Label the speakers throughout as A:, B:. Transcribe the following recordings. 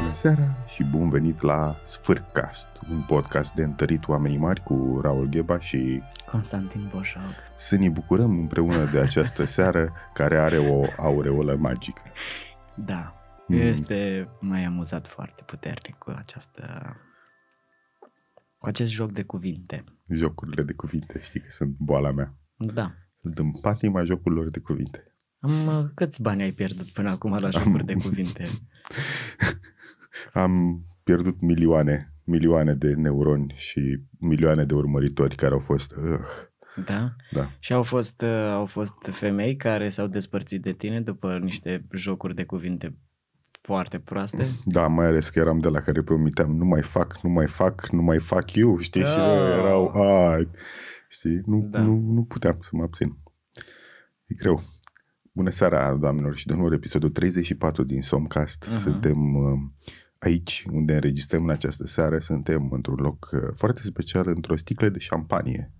A: Bună seara și bun venit la Sfârcast, un podcast de întărit oamenii mari cu Raul Gheba și
B: Constantin Boșog.
A: Să ne bucurăm împreună de această seară care are o aureolă magică.
B: Da, mm. este mai amuzat foarte puternic cu această cu acest joc de cuvinte.
A: Jocurile de cuvinte, știi că sunt boala mea. Da. Sunt în patima jocurilor de cuvinte.
B: Am, uh, câți bani ai pierdut până acum la jocuri Am... de cuvinte?
A: am pierdut milioane, milioane de neuroni și milioane de urmăritori care au fost... Uh,
B: da? da. Și au fost, uh, au fost femei care s-au despărțit de tine după niște jocuri de cuvinte foarte proaste.
A: Da, mai ales că eram de la care promiteam, nu mai fac, nu mai fac, nu mai fac eu, știi? Da. Și uh, oh. erau, a, știi? Nu, da. nu, nu puteam să mă abțin. E greu. Bună seara, doamnelor și domnilor, episodul 34 din Somcast. Uh-huh. Suntem uh, Aici, unde înregistrăm în această seară, suntem într-un loc uh, foarte special, într-o sticlă de șampanie.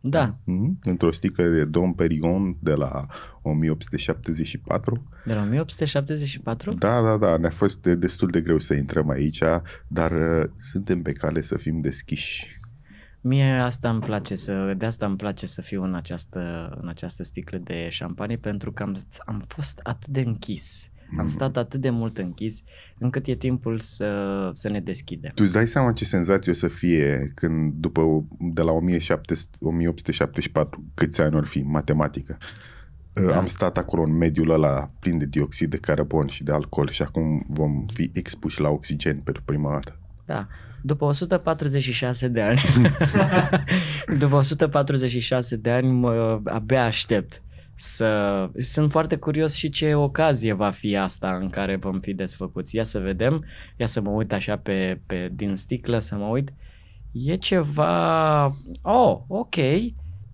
A: Da. Mm-hmm. Într-o sticlă de Dom Perignon de la 1874.
B: De la 1874?
A: Da, da, da. Ne-a fost destul de greu să intrăm aici, dar uh, suntem pe cale să fim deschiși.
B: Mie asta îmi place să, de asta îmi place să fiu în această, în această sticlă de șampanie pentru că am, am fost atât de închis am mm. stat atât de mult închis încât e timpul să, să ne deschidem. Tu îți dai seama
A: ce senzație o să fie când după, de la 1700, 1874, câți ani ori fi matematică? Da. Uh, am stat acolo în mediul ăla plin de dioxid de carbon și de alcool și acum vom fi expuși la oxigen pentru prima dată.
B: Da. După 146 de ani, după 146 de ani, mă, abia aștept să... Sunt foarte curios și ce ocazie va fi asta în care vom fi desfăcuți. Ia să vedem, ia să mă uit așa pe, pe din sticlă, să mă uit. E ceva... Oh, ok,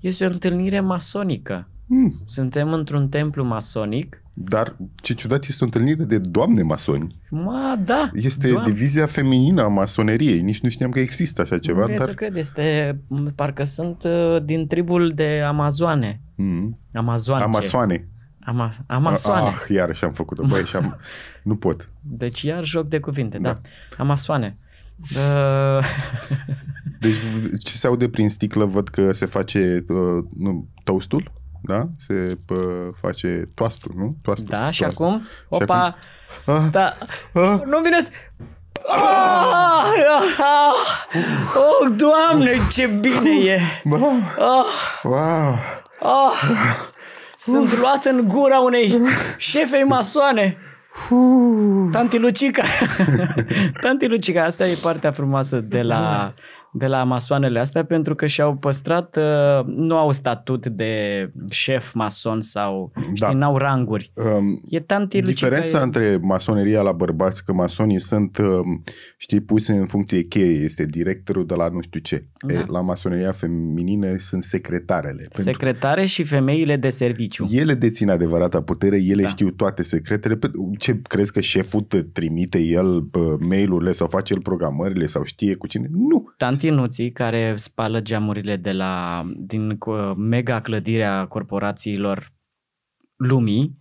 B: este o întâlnire masonică. Mm. Suntem într-un templu masonic
A: dar ce ciudat este o întâlnire de doamne masoni.
B: Ma, da. Este doamne.
A: divizia feminină a masoneriei. Nici nu știam că există așa ceva. Nu dar... să
B: cred, este, parcă sunt uh, din tribul de amazoane. Mm. Amazoane. Amazoane. Ama, amasoane.
A: Ah, și am făcut-o. Băi, am... nu pot.
B: Deci iar joc de cuvinte, da. da. Amasoane. Uh.
A: deci ce se aude prin sticlă, văd că se face uh, nu, toastul? da? Se pă, face toastul, nu? Toastul, da, toastul. și acum? Opa! Ah! Și acum...
B: Sta... Ah, nu vine să... Oh, oh, Oh, Doamne, ce bine e! Oh. Wow! Oh. Sunt luat în gura unei șefei masoane! Tanti Lucica! Tanti Lucica, asta e partea frumoasă de la da de la masoanele astea pentru că și-au păstrat, uh, nu au statut de șef mason sau da. știi, n-au ranguri. Um, e tanti Diferența e...
A: între masoneria la bărbați, că masonii sunt, um, știi, puse în funcție cheie, este directorul de la nu știu ce. Da. E, la masoneria feminină sunt secretarele.
B: Secretare pentru... și femeile de serviciu.
A: Ele dețin adevărata putere, ele da. știu toate secretele. Ce crezi că șeful trimite el uh, mail-urile sau face el programările sau știe cu cine? Nu.
B: Tant Martinuții, care spală geamurile de la, din mega clădirea corporațiilor lumii,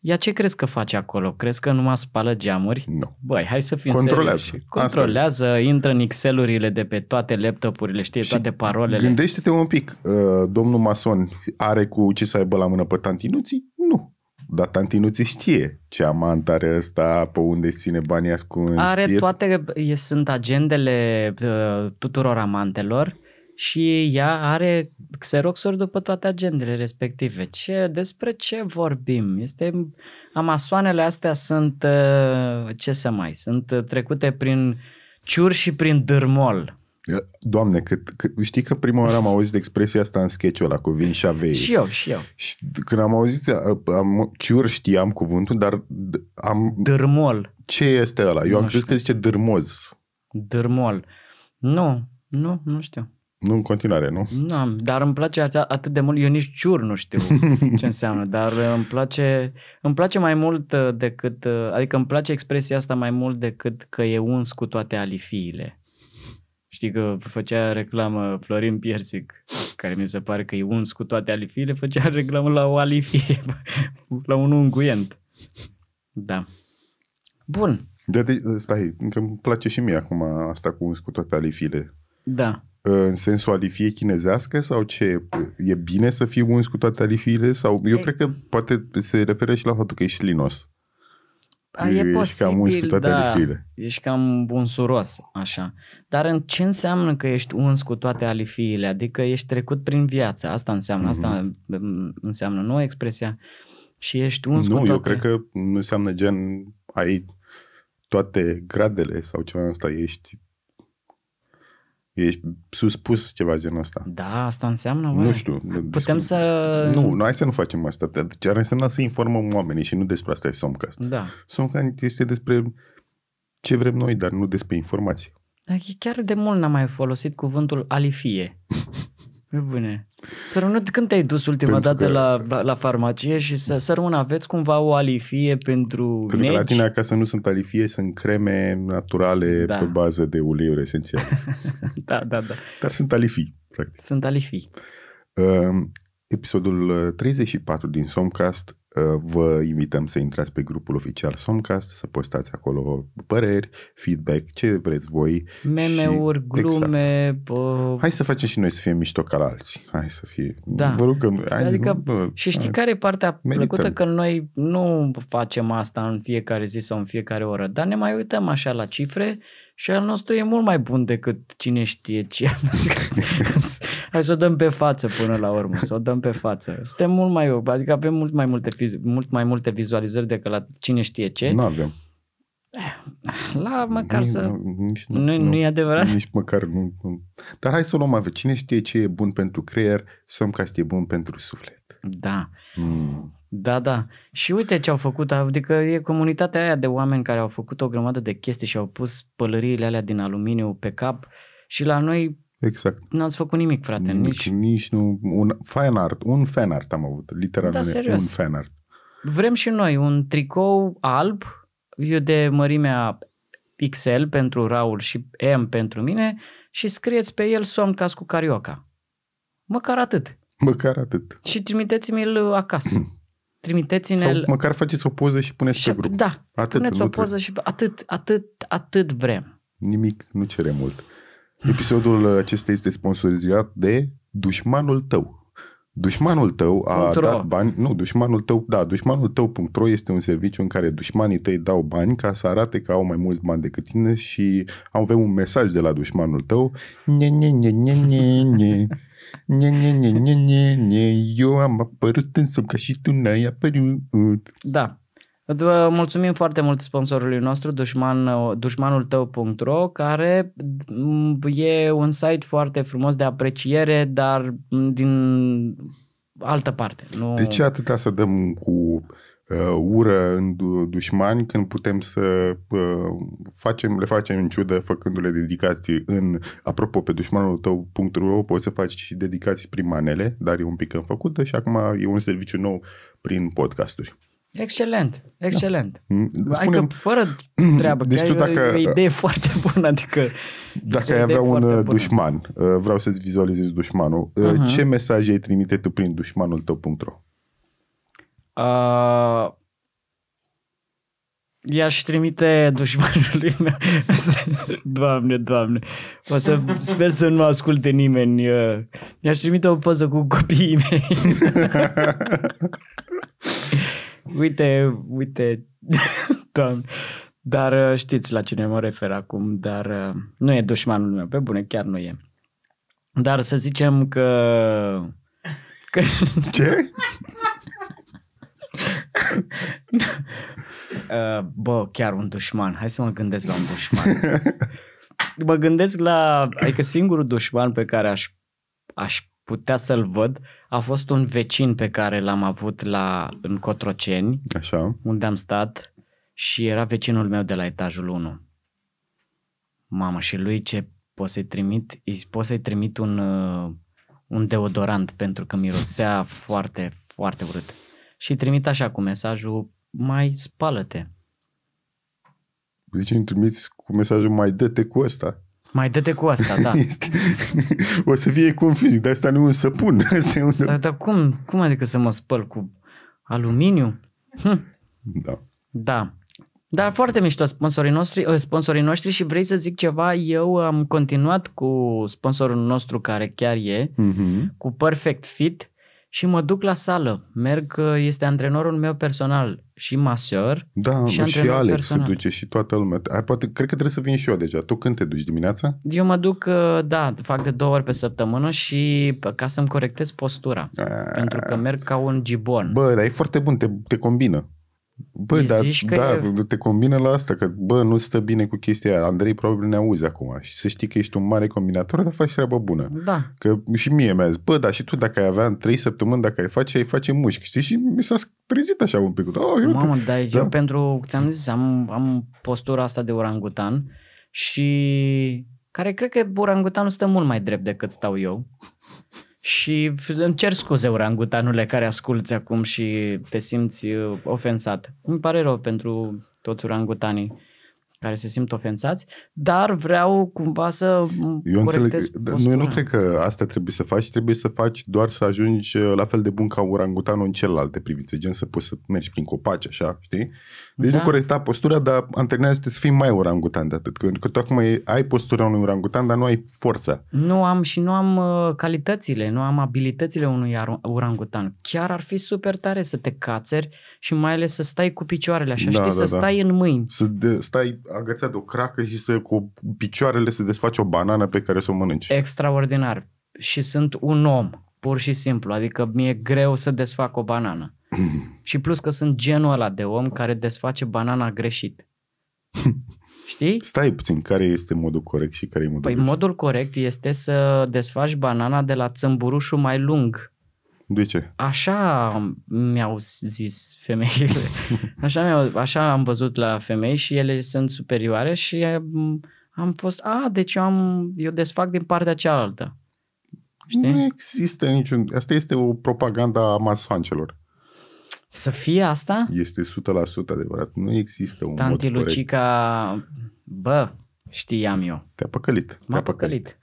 B: ea ce crezi că face acolo? Crezi că numai spală geamuri? Nu. No. Băi, hai să fim Controlează. Serioși. Controlează, Asta intră în Excel-urile de pe toate laptopurile, știe și toate parolele.
A: Gândește-te un pic, uh, domnul Mason are cu ce să aibă la mână pe tantinuții? Nu dar tanti nu ți știe ce amant are ăsta, pe unde ține banii ascunși. Are știe...
B: toate, e, sunt agendele uh, tuturor amantelor și ea are xeroxuri după toate agendele respective. Ce, despre ce vorbim? Este, amasoanele astea sunt, uh, ce să mai, sunt trecute prin ciur și prin
A: dârmol. Doamne, cât, cât, știi că prima oară am auzit expresia asta în sketch ăla cu vin șavei. Și eu,
B: și eu. Și
A: când am auzit, am, ciur știam cuvântul, dar am... Dârmol. Ce este ăla? Eu nu am crezut că zice dârmoz. Dârmol. Nu, nu, nu știu. Nu în continuare, nu?
B: Nu, dar îmi place atât de mult, eu nici ciur nu știu ce înseamnă, dar îmi place, îmi place mai mult uh, decât, uh, adică îmi place expresia asta mai mult decât că e uns cu toate alifiile. Știi că făcea reclamă Florin Piersic, care mi se pare că e uns cu toate alifiile, făcea reclamă la o alifie, la un unguent. Da.
A: Bun. De, da, de, stai, încă îmi place și mie acum asta cu uns cu toate alifile. Da. În sensul alifie chinezească sau ce? E bine să fii uns cu toate alifiile? Sau, eu e... cred că poate se referă și la faptul că ești linos. A, e, ești posibil, cam uns cu toate da, alifiile.
B: Ești cam bunsuros, așa. Dar în ce înseamnă că ești uns cu toate alifiile? Adică ești trecut prin viață. Asta înseamnă, mm-hmm. asta mhm. înseamnă nouă expresia. Și ești uns nu, cu toate... eu cred că
A: nu înseamnă gen ai toate gradele sau ceva în ăsta. Ești Ești suspus ceva din ăsta.
B: Da, asta înseamnă? Bă. Nu știu. Putem să... Nu,
A: nu, hai să nu facem asta. Deci ar însemna să informăm oamenii și nu despre asta e Somcast. Da. Somcast este despre ce vrem noi, dar nu despre informații.
B: Dar chiar de mult n-am mai folosit cuvântul alifie. bine. Să rămână când te-ai dus ultima pentru dată că... la, la, la farmacie și să rămână aveți cumva o alifie pentru Pentru negi? că la tine
A: acasă nu sunt alifie, sunt creme naturale da. pe bază de uleiuri esențiale. da, da, da. Dar sunt alifii, practic. Sunt alifii. Uh, episodul 34 din Somcast Ă, vă invităm să intrați pe grupul oficial Somcast, să postați acolo păreri, feedback, ce vreți voi. Meme-uri, și... glume.
B: Exact. Bă...
A: Hai să facem și noi să fim mișto ca la alții. Hai să fie. Da. Vă rugăm. Hai, adică, nu, și știi hai. care
B: e partea Merităm. plăcută? Că noi nu facem asta în fiecare zi sau în fiecare oră, dar ne mai uităm așa la cifre și al nostru e mult mai bun decât cine știe ce. Hai să o dăm pe față până la urmă, să o dăm pe față. Suntem mult mai, adică avem mult mai multe, mult mai multe vizualizări decât la cine știe
A: ce. Nu avem.
B: Eh, la măcar nici, să...
A: Nici, nu, nu, nu e adevărat? Nici măcar nu, nu. Dar hai să o luăm avea. Cine știe ce e bun pentru creier, să ca e bun pentru suflet.
B: Da. Mm. Da, da. Și uite ce au făcut, adică e comunitatea aia de oameni care au făcut o grămadă de chestii și au pus pălăriile alea din aluminiu pe cap
A: și la noi Exact. N-ați făcut nimic, frate. Nici, nici, nici nu. Un fan art, un fan art am avut, literalmente da, serios. un fan art.
B: Vrem și noi un tricou alb, eu de mărimea XL pentru Raul și M pentru mine și scrieți pe el somn cas cu carioca. Măcar atât.
A: Măcar atât.
B: Și trimiteți-mi-l acasă. Trimiteți-ne... Sau
A: măcar faceți o poză și puneți și, pe grup. Da, atât, puneți o trebuie. poză și
B: atât, atât, atât vrem.
A: Nimic, nu cere mult. Episodul acesta este sponsorizat de Dușmanul tău. Dușmanul tău a .ro. dat bani, nu, dușmanul tău, da, dușmanul tău.ro este un serviciu în care dușmanii tăi dau bani ca să arate că au mai mulți bani decât tine și avem un mesaj de la dușmanul tău. Ne, ne, ne, ne, ne, ne. Nye, nye, nye, nye, nye, nye, eu am apărut în sub ca și tu n-ai apărut.
B: Da. Vă mulțumim foarte mult sponsorului nostru, dușman, dușmanul tău.ro, care e un site foarte frumos de apreciere, dar din altă parte. Nu... De ce
A: atâta să dăm cu uh, ură în dușmani când putem să uh, facem, le facem în ciudă făcându-le dedicații în, apropo, pe dușmanul tău.ro poți să faci și dedicații prin manele, dar e un pic înfăcută și acum e un serviciu nou prin podcasturi.
B: Excelent, excelent.
A: Da. Mm, Spune, adică
B: fără treabă, deci că dacă, o idee
A: foarte bună. Adică, dacă ai avea un uh, bună. dușman, uh, vreau să-ți vizualizezi dușmanul, uh-huh. ce mesaje ai trimite tu prin dușmanul tău.ro? Uh,
B: i-aș trimite dușmanului meu. doamne, doamne. O să sper să nu asculte nimeni. Uh, i-aș trimite o poză cu copiii mei. uite, uite, doamne. Dar uh, știți la cine mă refer acum, dar uh, nu e dușmanul meu, pe bune, chiar nu e. Dar să zicem că... că... Ce? uh, bă, chiar un dușman. Hai să mă gândesc la un dușman. mă gândesc la... Adică singurul dușman pe care aș, aș putea să-l văd a fost un vecin pe care l-am avut la, în Cotroceni, Așa. unde am stat și era vecinul meu de la etajul 1. Mamă, și lui ce poți să-i trimit? Poți să-i trimit un, uh, un deodorant pentru că mirosea foarte, foarte urât și trimit așa cu mesajul mai spală-te.
A: De îmi trimiți cu mesajul mai dă-te cu ăsta?
B: Mai dă-te cu asta, da. Este...
A: o să fie confuz, dar asta nu e un săpun. Asta e un săpun.
B: Dar cum, cum adică să mă spăl cu aluminiu? Hm.
A: Da. Da.
B: Dar foarte mișto sponsorii noștri, ă, sponsorii noștri și vrei să zic ceva, eu am continuat cu sponsorul nostru care chiar e, mm-hmm. cu Perfect Fit și mă duc la sală. Merg, uh, este antrenorul meu personal și masor. Da, și, și Alex personal. se
A: duce și toată lumea. Ai, poate, cred că trebuie să vin și eu deja. Tu când te duci dimineața?
B: Eu mă duc, uh, da, fac de două ori pe săptămână și ca să-mi corectez postura. A...
A: Ah. Pentru că merg ca un gibon. Bă, dar e foarte bun, te, te combină. Bă, dar da, e... te combină la asta, că bă, nu stă bine cu chestia aia. Andrei probabil ne auzi acum și să știi că ești un mare combinator, dar faci treabă bună. Da. Că și mie mi-a zis, bă, dar și tu dacă ai avea în trei săptămâni, dacă ai face, ai face mușchi, știi? Și mi s-a trezit așa un pic. Oh, eu Mamă, te... dar da. eu
B: pentru, ți-am zis, am, am postura asta de orangutan și care cred că orangutanul stă mult mai drept decât stau eu. Și îmi cer scuze, orangutanule, care asculți acum și te simți uh, ofensat. Îmi pare rău pentru toți urangutanii care se simt ofensați, dar vreau cumva să Eu înțeleg, nu, nu cred
A: că asta trebuie să faci, trebuie să faci doar să ajungi uh, la fel de bun ca orangutanul în celelalte privințe, gen să poți să mergi prin copaci, așa, știi? Deci da. nu corecta postura, dar antrenează-te să fii mai orangutan de atât, pentru că tu acum ai postura unui orangutan, dar nu ai forța.
B: Nu am și nu am uh, calitățile, nu am abilitățile unui orangutan. Chiar ar fi super tare să te cațeri și mai ales să stai cu picioarele așa, da, știi, da, să da. stai
A: în mâini. Să de, stai agățat de o cracă și să cu picioarele să desface o banană pe care să o mănânci.
B: Extraordinar. Și sunt un om, pur și simplu. Adică mi-e greu să desfac o banană. și plus că sunt genul ăla de om care desface banana greșit.
A: Știi? Stai puțin, care este modul corect și care e modul Păi
B: greșit? modul corect este să desfaci banana de la țâmburușul mai lung de ce? Așa mi-au zis femeile. Așa, mi-au, așa am văzut la femei și ele sunt superioare și am fost, a, deci eu, am, eu desfac din partea cealaltă.
A: Știi? Nu există niciun... Asta este o propaganda a masoancelor. Să fie asta? Este 100% adevărat. Nu există un Tanti mod
B: Lucica, corect. bă, știam eu.
A: Te-a păcălit. M-a păcălit. păcălit.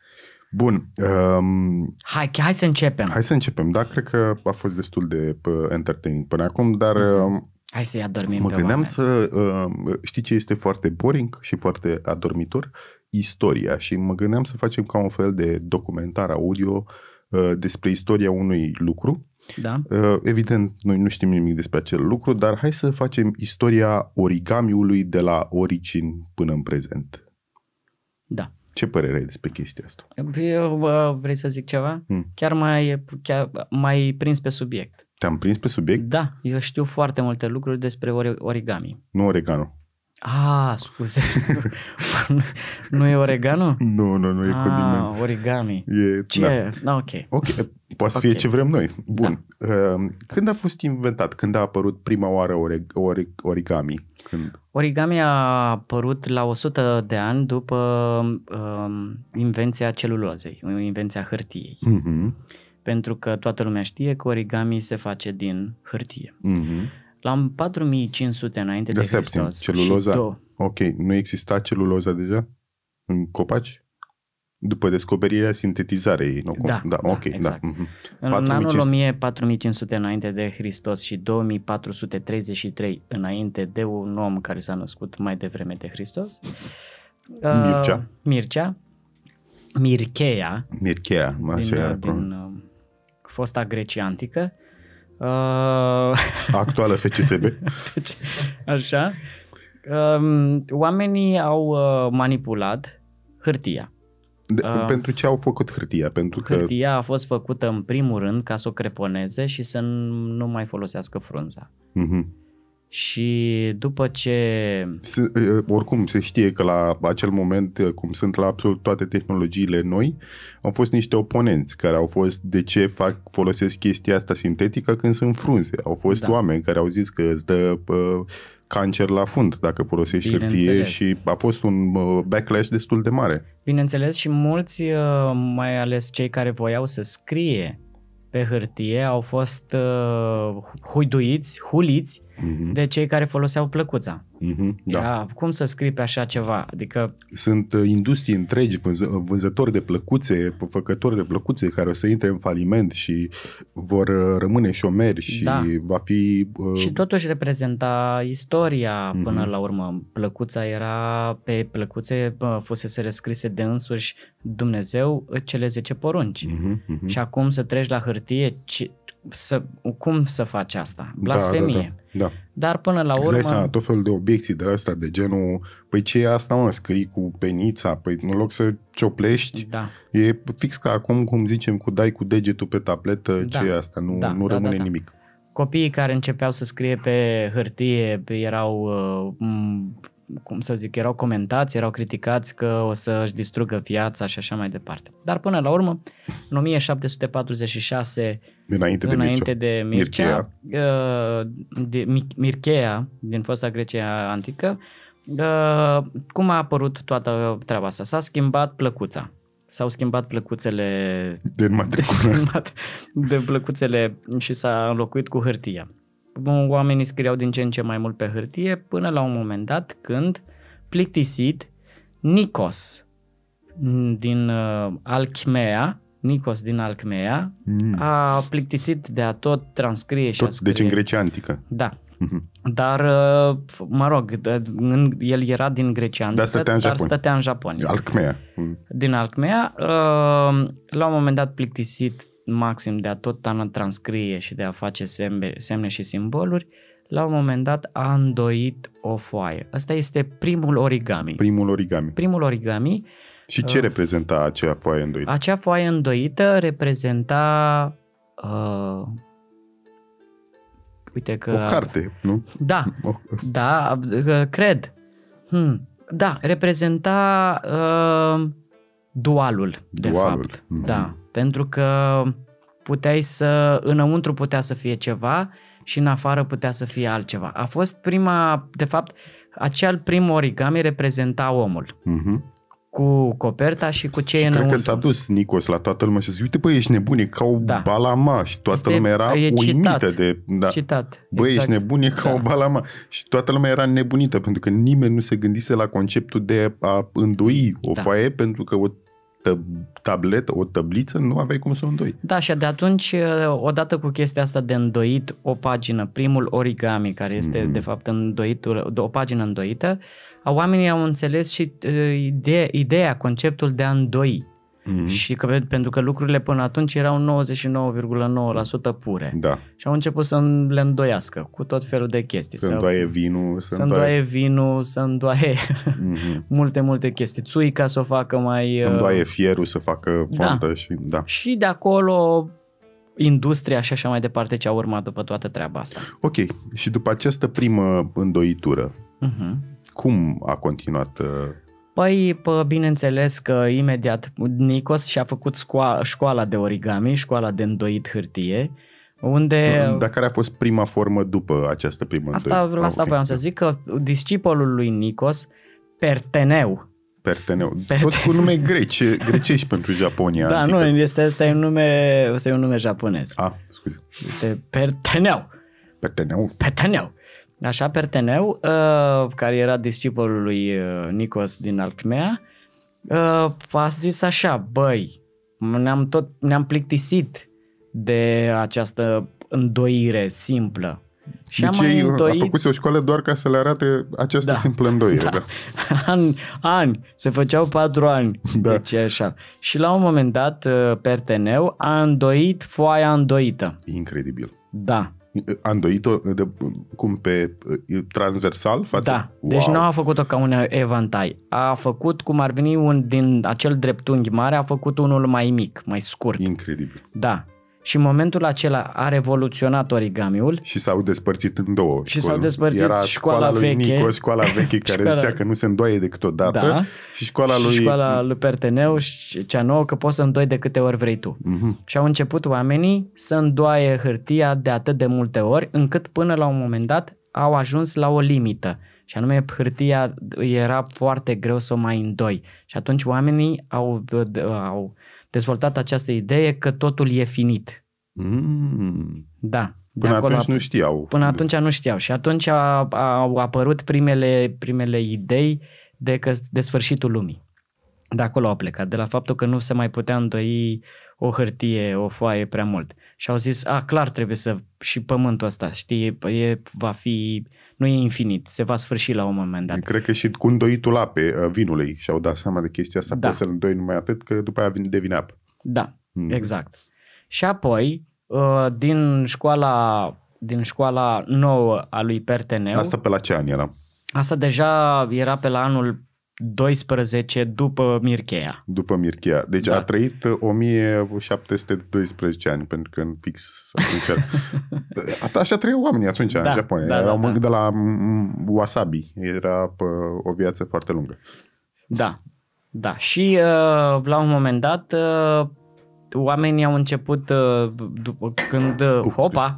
A: Bun. Um, hai, hai să începem. Hai să începem, da, cred că a fost destul de entertaining până acum, dar... Mm-hmm.
B: Hai să-i adormim
A: Mă pe gândeam oameni. să... Uh, știi ce este foarte boring și foarte adormitor? Istoria. Și mă gândeam să facem ca un fel de documentar audio uh, despre istoria unui lucru. Da. Uh, evident, noi nu știm nimic despre acel lucru, dar hai să facem istoria origamiului de la origini până în prezent. Ce părere ai despre chestia asta?
B: Eu, uh, vrei să zic ceva? Hmm. Chiar mai chiar mai prins pe subiect.
A: Te-am prins pe subiect? Da,
B: eu știu foarte multe lucruri despre origami.
A: Nu oregano.
B: Ah, scuze.
A: nu e oregano? Nu, nu, nu e ah, condiment.
B: origami. E, Ce? Da. da, ok. Ok, Poate să okay. fie ce vrem
A: noi. Bun. Da. Ehm, când a fost inventat? Când a apărut prima oară origami? Când?
B: Origami a apărut la 100 de ani după um, invenția celulozei, invenția hârtiei. Uh-huh. Pentru că toată lumea știe că origami se face din hârtie. Uh-huh. La 4500 înainte de, de Hristos. celuloza. Do-
A: ok, nu exista celuloza deja? În copaci? După descoperirea sintetizarei, nu? Da, da, da ok. Da, exact. Da. În 4500...
B: anul 4500 înainte de Hristos și 2433 înainte de un om care s-a născut mai devreme de Hristos, Mircea. Uh, Mircea. Mircheia.
A: Mircheia, așa uh, din, era, din uh,
B: fosta grecia antică. Uh,
A: Actuală FCSB.
B: așa. Uh, oamenii au uh, manipulat hârtia.
A: De, uh, pentru ce au făcut hârtia? Pentru hârtia
B: că... a fost făcută în primul rând ca să o creponeze și să nu mai folosească frunza. Uh-huh. Și după ce...
A: S- oricum, se știe că la acel moment, cum sunt la absolut toate tehnologiile noi, au fost niște oponenți care au fost de ce fac, folosesc chestia asta sintetică când sunt frunze. Au fost da. oameni care au zis că îți dă uh, cancer la fund dacă folosești hârtie și a fost un uh, backlash destul de mare.
B: Bineînțeles și mulți, uh, mai ales cei care voiau să scrie pe hârtie, au fost uh, huiduiți, huliți uh-huh. de cei care foloseau plăcuța.
A: Uh-huh. Da.
B: Era, cum să scrii pe așa ceva? Adică...
A: Sunt uh, industrii întregi, vânz- uh, vânzători de plăcuțe, făcători de plăcuțe care o să intre în faliment și vor uh, rămâne șomeri și da. va fi... Uh... Și
B: totuși reprezenta istoria uh-huh. până la urmă. Plăcuța era pe plăcuțe, fusese rescrise de însuși Dumnezeu cele 10 porunci. Uh-huh. Uh-huh. Și acum să treci la hârtie... ce? să, cum să faci asta? Da, Blasfemie. Da, da, da, da. Dar până la urmă... seama,
A: tot felul de obiecții de astea, de genul, păi ce e asta, mă, scrii cu penița, păi în loc să cioplești, da. e fix ca acum, cum zicem, cu dai cu degetul pe tabletă, da. ce e asta, nu, da, nu da, rămâne da, da. nimic.
B: Copiii care începeau să scrie pe hârtie erau uh, cum să zic, erau comentați, erau criticați că o să își distrugă viața și așa mai departe. Dar până la urmă, în 1746,
A: înainte de înainte de Mircea,
B: de Mircea, uh, de din fosta Grecia antică, uh, cum a apărut toată treaba asta? S-a schimbat plăcuța. S-au schimbat plăcuțele de, de plăcuțele și s-a înlocuit cu hârtia oamenii scriau din ce în ce mai mult pe hârtie până la un moment dat când, plictisit, Nikos din uh, Alchmea, Nikos din Alchmea, mm. a plictisit de a tot transcrie și tot, a scrie. Deci
A: în Grecia antică. Da. Mhm.
B: Dar, uh, mă rog, el era din Grecia antică, dar stătea în, dar stătea în Japonia.
A: Alcmea. Mm.
B: Din Alcmea, uh, la un moment dat plictisit maxim de a tot transcrie și de a face semne, semne și simboluri, la un moment dat a îndoit o foaie. Asta este primul origami. Primul origami. Primul origami. Și ce uh,
A: reprezenta acea foaie îndoită?
B: Acea foaie îndoită reprezenta uh, uite că... O carte, nu? Da, da, uh, cred. Hmm. Da, reprezenta uh, dualul,
A: de fapt. Mm-hmm. Da,
B: hmm. Pentru că puteai să, înăuntru putea să fie ceva și în afară putea să fie altceva. A fost prima, de fapt, acel prim origami reprezenta omul.
A: Uh-huh.
B: Cu coperta și cu ce și e cred că
A: s-a dus Nicos la toată lumea și a zis, uite băi, ești e ca o da. balama. Și toată este, lumea era uimită citat, de... Da. Citat. Băi, exact. ești e ca da. o balama. Și toată lumea era nebunită, pentru că nimeni nu se gândise la conceptul de a îndoi o da. faie, pentru că o tab- tabletă, o tabliță, nu aveai cum să o îndoi.
B: Da, și de atunci, uh, odată cu chestia asta de îndoit o pagină, primul origami, care este mm-hmm. de fapt îndoitul, o pagină îndoită, oamenii au înțeles și uh, ideea, conceptul de a îndoi. Mhm. Și că, pentru că lucrurile până atunci erau 99,9% pure. Da. Și au început să le îndoiască cu tot felul de chestii. Să îndoaie
A: vinul. Să îndoaie
B: vinul, să îndoaie mm-hmm. multe, multe chestii. ca să o facă mai... Să uh, îndoaie
A: fierul să facă fontă da. și... Da.
B: Și de acolo industria și așa mai departe ce a urmat după toată treaba asta.
A: Ok. Și după această primă îndoitură, mm-hmm. cum a continuat uh,
B: Păi, pă, bineînțeles că imediat Nicos și-a făcut scoa- școala de origami, școala de îndoit hârtie, unde... Dar
A: care a fost prima formă după această primă Asta, la ah, okay. asta voiam
B: să zic că discipolul lui Nicos, Perteneu,
A: Perteneu. Perteneu. Tot cu nume grece, grecești pentru Japonia. Da, antică. nu,
B: este, este, un nume, este un nume japonez. Ah, scuze. Este Perteneu. Perteneu? Perteneu. Așa, Perteneu, uh, care era discipolul lui uh, Nicos din Alcmea, uh, a zis așa, băi, ne-am, tot, ne-am plictisit de această îndoire simplă. Și deci am ei îndoit... a făcut
A: o școală doar ca să le arate această da.
B: simplă îndoire. Da. Da. Ani, ani, se făceau patru ani. Da. Deci așa. Și la un moment dat, uh, Perteneu a îndoit foaia îndoită. Incredibil.
A: Da a îndoit-o de, cum pe transversal față? Da, deci wow.
B: deci nu a făcut-o ca un evantai. A făcut cum ar veni un din acel dreptunghi mare, a făcut unul mai mic, mai scurt. Incredibil. Da, și în momentul acela a revoluționat
A: origamiul. Și s-au despărțit în două. Și școli. s-au despărțit Era școala, școala lui veche. Nico, școala veche care școala... zicea că nu se îndoie decât o dată da. și școala și lui... școala
B: lui Perteneu și cea nouă că poți să îndoi de câte ori vrei tu. Mm-hmm. Și au început oamenii să îndoaie hârtia de atât de multe ori încât până la un moment dat au ajuns la o limită. Și anume, hârtia era foarte greu să o mai îndoi. Și atunci oamenii au, au dezvoltat această idee că totul e finit.
A: Mm. Da. Până acolo, atunci nu știau. Până atunci
B: nu știau și atunci au apărut primele, primele idei de, că, de sfârșitul lumii. De acolo au plecat, de la faptul că nu se mai putea îndoi o hârtie, o foaie prea mult. Și au zis, a, clar trebuie să și pământul ăsta, știi, e, va fi uh, nu e infinit, se va sfârși la un moment
A: dat. Cred că și cu îndoitul ape, uh, vinului și-au dat seama de chestia asta, da. poți să-l îndoi numai atât că după aia devine apă.
B: Da, mm. exact. Și apoi, uh, din
A: școala,
B: din școala nouă a lui Perteneu... Asta pe
A: la ce an era?
B: Asta deja era pe la anul 12 după Mircheia.
A: După Mircheia. Deci da. a trăit 1712 uh, ani, pentru că în fix atunci... Așa trăiau oamenii atunci da, în Japonia. Da, Erau da, da. de la mm, mm, wasabi. Era uh, o viață foarte lungă.
B: Da, da. Și uh, la un moment dat oamenii au început după când... Uh, hopa!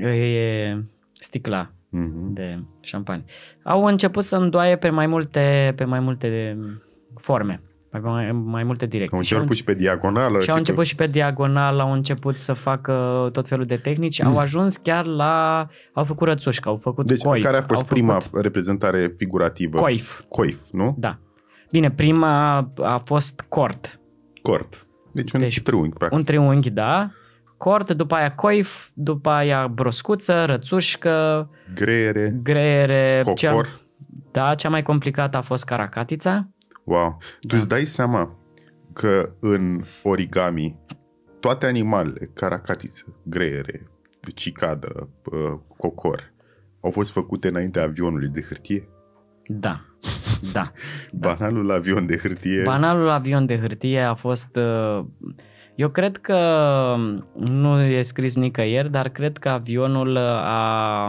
B: E sticla uh-huh. de șampani. Au început să îndoaie pe mai multe, pe mai multe forme. Mai, mai multe direcții. Au început și,
A: și pe diagonală. Și au început pe...
B: și pe diagonală, au început să facă tot felul de tehnici, au ajuns chiar la... au făcut rățușcă, au făcut Deci coif, care a fost prima
A: făcut... reprezentare figurativă? Coif. Coif, nu?
B: Da. Bine, prima a fost cort. Cort. Deci un deci, triunghi, practic. Un triunghi, da cort, după aia coif, după aia broscuță, rățușcă, greiere, greiere copor Cea, da, cea mai complicată a fost caracatița.
A: Wow! Tu da. îți dai seama că în origami toate animalele, caracatiță, greiere, cicadă, cocor, au fost făcute înaintea avionului de hârtie? Da, da. da. Banalul avion de hârtie.
B: Banalul avion de hârtie a fost uh, eu cred că mm, nu e scris nicăieri, dar cred că avionul uh, a,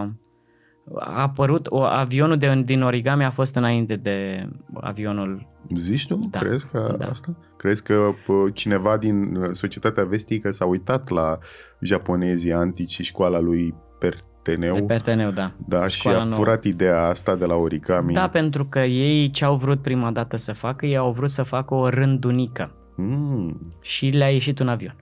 B: a apărut, o, avionul de, din origami a fost înainte de avionul.
A: Zici tu? Da. Crezi că da. asta? Crezi că cineva din uh, societatea vestică s-a uitat la japonezii antici și școala lui Perteneu? De Perteneu, da. Da, școala și a nouă. furat ideea asta de la origami. Da,
B: pentru că ei ce au vrut prima dată să facă, ei au vrut să facă o rândunică Mm. Și le-a ieșit un avion.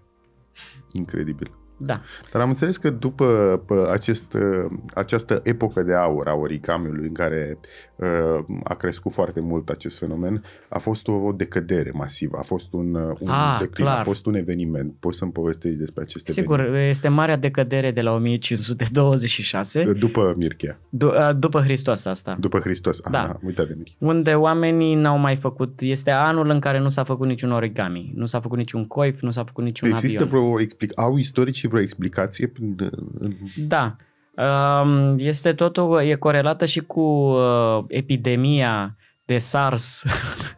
B: Incredibil. Da.
A: Dar am înțeles că după acest, ă, această epocă de aur a origamiului, în care ă, a crescut foarte mult acest fenomen, a fost o decădere masivă, a fost un, ă, un ah, a, declin, clar. a fost un eveniment. Poți să-mi povestești despre aceste Sigur,
B: eveniment. este marea decădere de la 1526.
A: După Mirchea.
B: D- după Hristos asta. După Hristos, ah, da.
A: Aha, uita de Mirchea.
B: Unde oamenii n-au mai făcut, este anul în care nu s-a făcut niciun origami, nu s-a făcut niciun coif, nu s-a făcut niciun Există avion.
A: vreo explic, au istorici găsi vreo explicație?
B: Da. Um, este totul, e corelată și cu uh, epidemia de SARS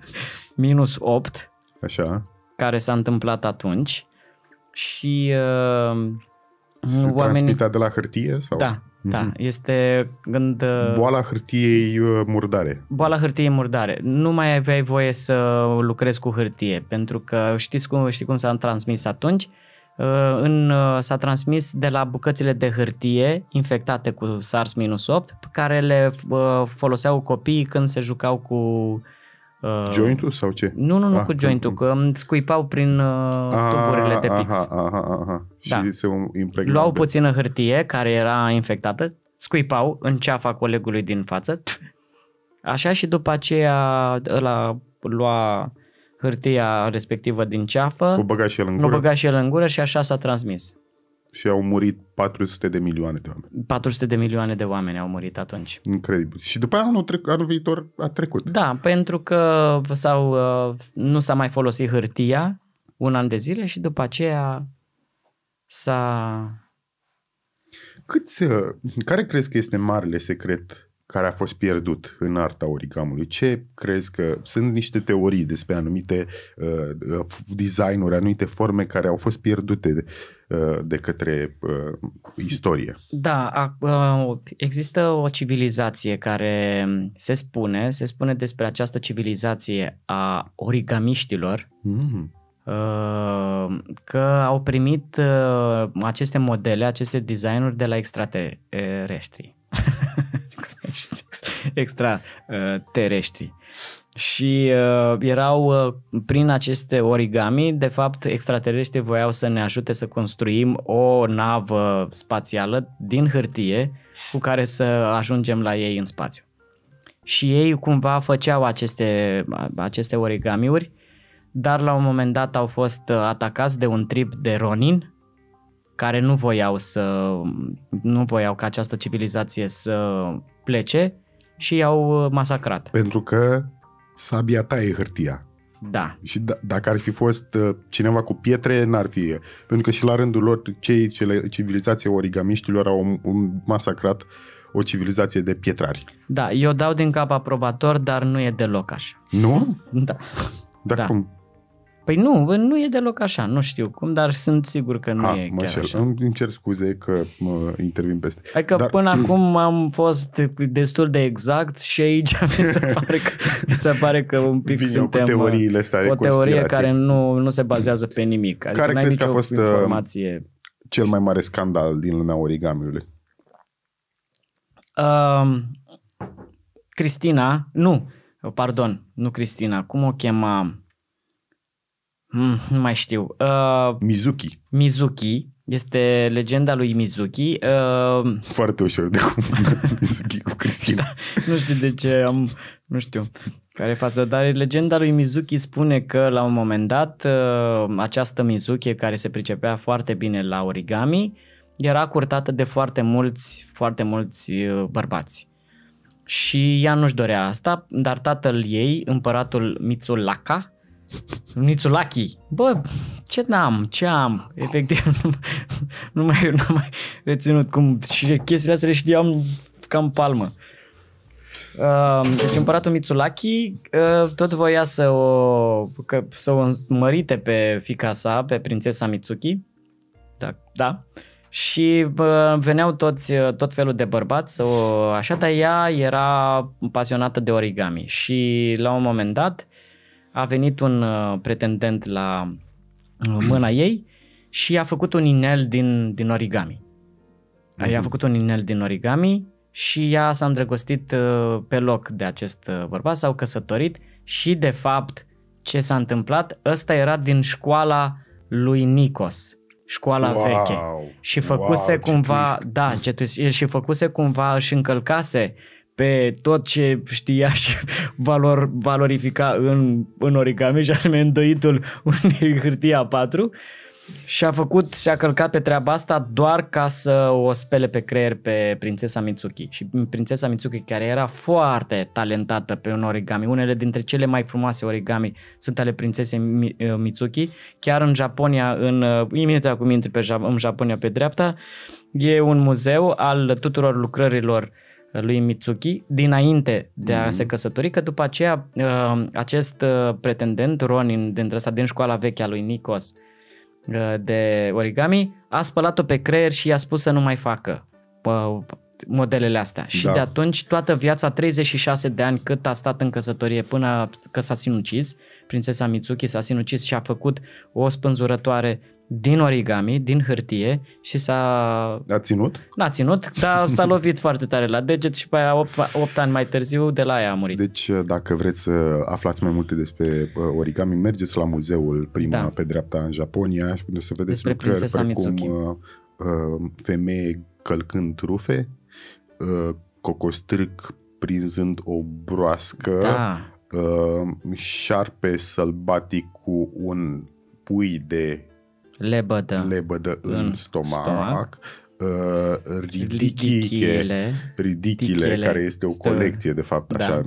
B: minus 8, Așa. care s-a întâmplat atunci și uh, oamenii... transmitea
A: de la hârtie? Sau? Da, mm-hmm. da,
B: este Uh, Boala
A: hârtiei uh, murdare.
B: Boala hârtiei murdare. Nu mai aveai voie să lucrezi cu hârtie, pentru că știți cum, știi cum s-a transmis atunci, uh, Uh, în, uh, s-a transmis de la bucățile de hârtie infectate cu SARS-8, pe care le uh, foloseau copiii când se jucau cu Uh, jointul
A: sau ce? Nu, nu, nu ah, cu jointul, că îmi scuipau prin uh, ah, tuburile de pix. Aha, aha, aha. Și da. se um- impregna. Luau de...
B: puțină hârtie care era infectată, scuipau în ceafa colegului din față, așa și după aceea ăla lua hârtia respectivă
A: din ceafă. O băga și el în gură. băga
B: și el în gură și așa s-a transmis.
A: Și au murit 400 de milioane de oameni.
B: 400 de milioane de oameni au murit atunci. Incredibil. Și după anul, trec, anul viitor a trecut. Da, pentru că sau uh, nu s-a mai folosit hârtia un an de zile și după aceea s-a...
A: Câți, uh, care crezi că este marele secret care a fost pierdut în arta origamului. Ce crezi că sunt niște teorii despre anumite uh, uh designuri, anumite forme care au fost pierdute de, uh, de către uh, istorie?
B: Da, a, uh, există o civilizație care se spune, se spune despre această civilizație a origamiștilor. Mm. Uh, că au primit uh, aceste modele, aceste designuri de la extraterestri. extra uh, terestri. Și uh, erau uh, prin aceste origami, de fapt, extraterestri voiau să ne ajute să construim o navă spațială din hârtie cu care să ajungem la ei în spațiu. Și ei cumva făceau aceste, aceste origamiuri, dar la un moment dat au fost uh, atacați de un trip de Ronin care nu voiau să nu voiau ca această civilizație să plece și i-au uh, masacrat.
A: Pentru că sabia ta e hârtia. Da. Și d- da, dacă ar fi fost uh, cineva cu pietre, n-ar fi. Pentru că și la rândul lor, cei cele, civilizația origamiștilor au un masacrat o civilizație de pietrari.
B: Da, eu dau din cap aprobator, dar nu e deloc așa. Nu? Da. Dar da. cum? Păi nu, nu e deloc așa, nu știu cum, dar sunt sigur că nu ha, e mă chiar șer. așa.
A: Îmi, cer scuze că mă intervin peste.
B: Adică dar... până acum am fost destul de exact și aici mi se pare că, mi se pare că un pic Vine suntem... Cu teoriile astea uh, O teorie care nu, nu se bazează pe nimic. Adică care crezi că a fost uh,
A: informație... cel mai mare scandal din lumea origamiului?
B: Um, Cristina, nu, pardon, nu Cristina, cum o chema... Mm, nu mai știu. Uh, Mizuki. Mizuki. Este legenda lui Mizuki.
A: Uh, Foarte ușor de cum Mizuki cu Cristina. Da,
B: nu știu de ce am... Nu știu care față, dar legenda lui Mizuki spune că la un moment dat uh, această Mizuki care se pricepea foarte bine la origami era curtată de foarte mulți, foarte mulți uh, bărbați. Și ea nu-și dorea asta, dar tatăl ei, împăratul Mitsulaka, Nițulachi. Bă, ce n-am, ce am? Efectiv, nu, nu mai, nu mai reținut cum și chestiile astea le știam cam palmă. Uh, deci împăratul Mitsulaki uh, ă, tot voia să o, că, să o mărite pe fica sa, pe prințesa Mitsuki. Da. da. Și uh, veneau toți, tot felul de bărbați să o... Așa, dar ea era pasionată de origami și la un moment dat a venit un uh, pretendent la uh, mâna ei și a făcut un inel din, din origami. Mm-hmm. I-a făcut un inel din origami și ea s-a îndrăgostit uh, pe loc de acest bărbat, s-au căsătorit și de fapt ce s-a întâmplat, ăsta era din școala lui Nikos, școala wow, veche. Și făcuse wow, cumva, da, ce twist, și făcuse cumva, și încălcase uh, pe tot ce știa și valor, valorifica în, în origami și anume în unei hârtii A4 și a făcut și a călcat pe treaba asta doar ca să o spele pe creier pe prințesa Mitsuki. Și prințesa Mitsuki care era foarte talentată pe un origami, unele dintre cele mai frumoase origami sunt ale prințesei uh, Mitsuki, chiar în Japonia, în uh, imediat acum intri pe, în Japonia pe dreapta, e un muzeu al tuturor lucrărilor uh, lui Mitsuki dinainte de a mm-hmm. se căsători, că după aceea uh, acest uh, pretendent, Ronin, dintre ăsta din școala veche a lui Nikos uh, de origami, a spălat-o pe creier și i-a spus să nu mai facă modelele astea. Da. Și de atunci, toată viața, 36 de ani cât a stat în căsătorie până că s-a sinucis, prințesa Mitsuki s-a sinucis și a făcut o spânzurătoare din origami, din hârtie și s-a... A ținut? N-a ținut, dar s-a lovit foarte tare la deget și pe aia 8, 8 ani mai târziu de
A: la aia a murit. Deci uh, dacă vreți să aflați mai multe despre uh, origami, mergeți la muzeul prima da. pe dreapta în Japonia și puteți să vedeți despre lucrări precum Mitsuki. Uh, femeie călcând trufe, cocostrâc prinzând o broască, da. șarpe sălbatic cu un pui de lebădă, lebădă în, în stomac, stomac uh, ridichile, ridichile, care este o colecție de fapt da. așa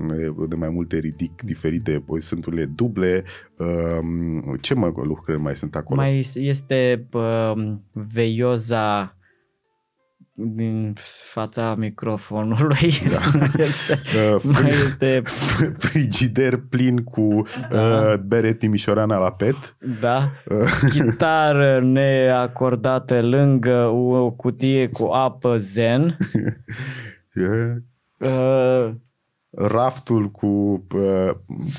A: de mai multe ridic diferite, poi sunt unele duble. Um, ce mai lucruri mai sunt acolo? Mai
B: este um, veioza din fața microfonului. Da. este, uh, mai este
A: frigider plin cu da. uh, bere timișoreana la pet. Da. Uh.
B: Chitară neacordată lângă o cutie cu apă zen. yeah. uh.
A: Raftul cu uh,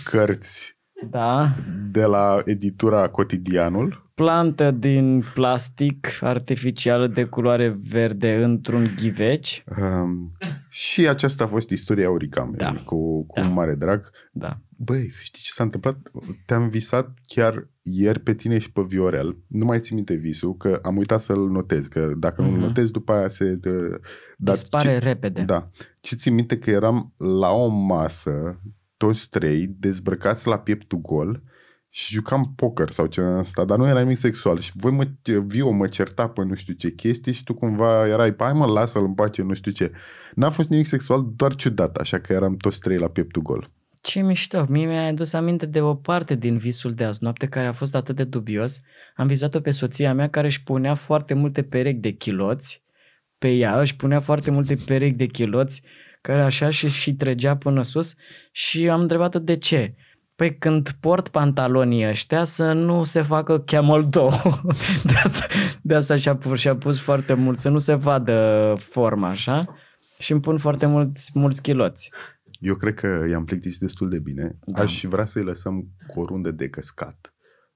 A: cărți da. De la editura Cotidianul.
B: Plantă din plastic artificială de culoare verde
A: într-un ghiveci. Um, și aceasta a fost istoria origamei, da. cu, cu da. mare drag. Da. Băi, știi ce s-a întâmplat? Te-am visat chiar ieri pe tine și pe Viorel. Nu mai ții minte visul, că am uitat să-l notez, că dacă uh-huh. nu-l mhm. notez, după aia se... Uh, dar Dispare ce, repede. Da. Ce ții minte? Că eram la o masă toți trei dezbrăcați la pieptul gol și jucam poker sau ceva asta, dar nu era nimic sexual și voi mă, viu, mă certa pe nu știu ce chestii și tu cumva erai, hai mă, lasă-l în pace, nu știu ce. N-a fost nimic sexual, doar ciudat, așa că eram toți trei la pieptul gol.
B: Ce mișto! Mie mi-a adus aminte de o parte din visul de azi noapte care a fost atât de dubios. Am vizat-o pe soția mea care își punea foarte multe perechi de chiloți pe ea, își punea foarte multe perechi de chiloți care așa și, și tregea până sus și am întrebat-o de ce. Păi când port pantalonii ăștia să nu se facă camel toe. de, asta, de asta și-a pus, și-a pus foarte mult, să nu se
A: vadă forma așa. Și îmi pun foarte mulți, mulți chiloți. Eu cred că i-am plictisit destul de bine. Da. Aș vrea să-i lăsăm cu o rundă de căscat.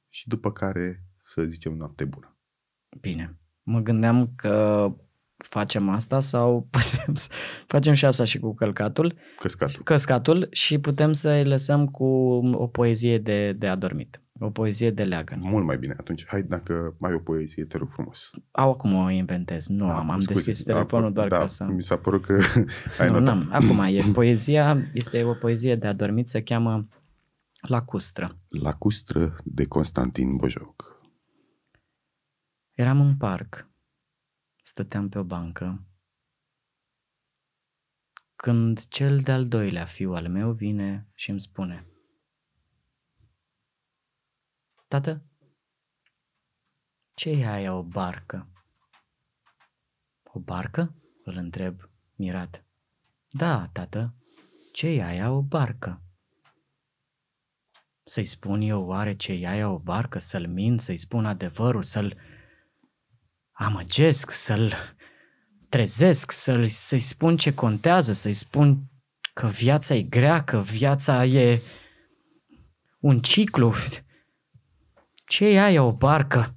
A: Și după care să zicem noapte bună.
B: Bine. Mă gândeam că facem asta sau putem să facem și asta și cu călcatul. Căscatul. Căscatul și putem să îi lăsăm cu o poezie de, de adormit. O poezie de leagăn. Mult
A: mai bine. Atunci, hai dacă mai o poezie, te rog frumos.
B: Au acum o inventez. Nu da, am, am scuze, deschis da, telefonul da, doar da, ca să... mi s-a părut că ai nu, N-am. Acum e poezia, este o poezie de adormit, se cheamă Lacustră.
A: Lacustră de Constantin Bojoc.
B: Eram în parc stăteam pe o bancă, când cel de-al doilea fiu al meu vine și îmi spune Tată, ce e aia o barcă? O barcă? îl întreb mirat. Da, tată, ce e aia o barcă? Să-i spun eu oare ce e aia o barcă, să-l mint, să-i spun adevărul, să-l amăgesc, să-l trezesc, să-l, să-i spun ce contează, să-i spun că viața e grea, că viața e un ciclu. Ce ia e o barcă?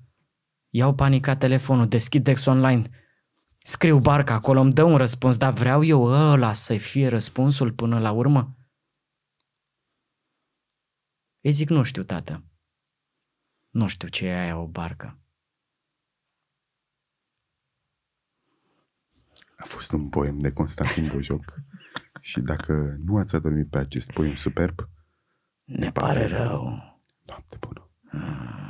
B: Iau panica telefonul, deschid Dex Online, scriu barca acolo, îmi dă un răspuns, dar vreau eu ăla să-i fie răspunsul până la urmă? Ei zic, nu știu, tată. Nu știu ce e aia o barcă.
A: fost un poem de Constantin Bojoc și dacă nu ați adormit pe acest poem superb,
B: ne, ne pare rău. Noapte bună. Mm.